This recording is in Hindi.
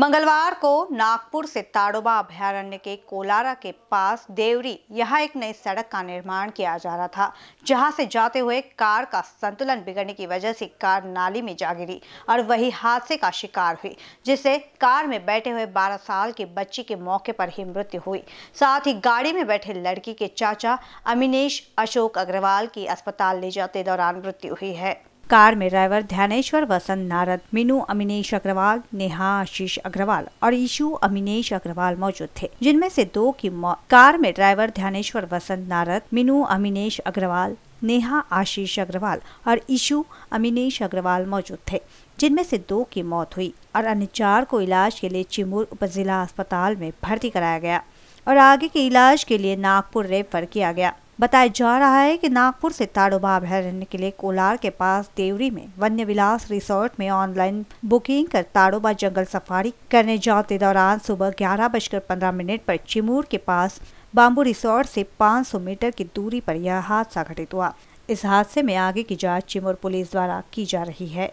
मंगलवार को नागपुर से ताड़ोबा अभ्यारण्य के कोलारा के पास देवरी यहाँ एक नई सड़क का निर्माण किया जा रहा था जहां से जाते हुए कार का संतुलन बिगड़ने की वजह से कार नाली में जा गिरी और वही हादसे का शिकार हुई जिससे कार में बैठे हुए 12 साल के बच्ची के मौके पर ही मृत्यु हुई साथ ही गाड़ी में बैठे लड़की के चाचा अमिनेश अशोक अग्रवाल की अस्पताल ले जाते दौरान मृत्यु हुई है कार में ड्राइवर ध्यानेश्वर वसंत नारद मीनू अमिनेश अग्रवाल नेहा आशीष अग्रवाल और यीशु अमिनेश अग्रवाल मौजूद थे जिनमें से दो की मौत कार में ड्राइवर ध्यानेश्वर वसंत नारद मीनू अमिनेश अग्रवाल नेहा आशीष अग्रवाल और यीशु अमिनेश अग्रवाल मौजूद थे जिनमें से दो की मौत हुई और अन्य चार को इलाज के लिए चिमूर उपजिला अस्पताल में भर्ती कराया गया और आगे के इलाज के लिए नागपुर रेफर किया गया बताया जा रहा है कि नागपुर से ताड़ोबा अभ्यारण्य के लिए कोलार के पास देवरी में वन्य विलास रिसोर्ट में ऑनलाइन बुकिंग कर ताड़ोबा जंगल सफारी करने जाते दौरान सुबह ग्यारह बजकर पंद्रह मिनट पर चिमूर के पास बाम्बू रिसोर्ट से 500 मीटर की दूरी पर यह हादसा घटित हुआ इस हादसे में आगे की जांच चिमूर पुलिस द्वारा की जा रही है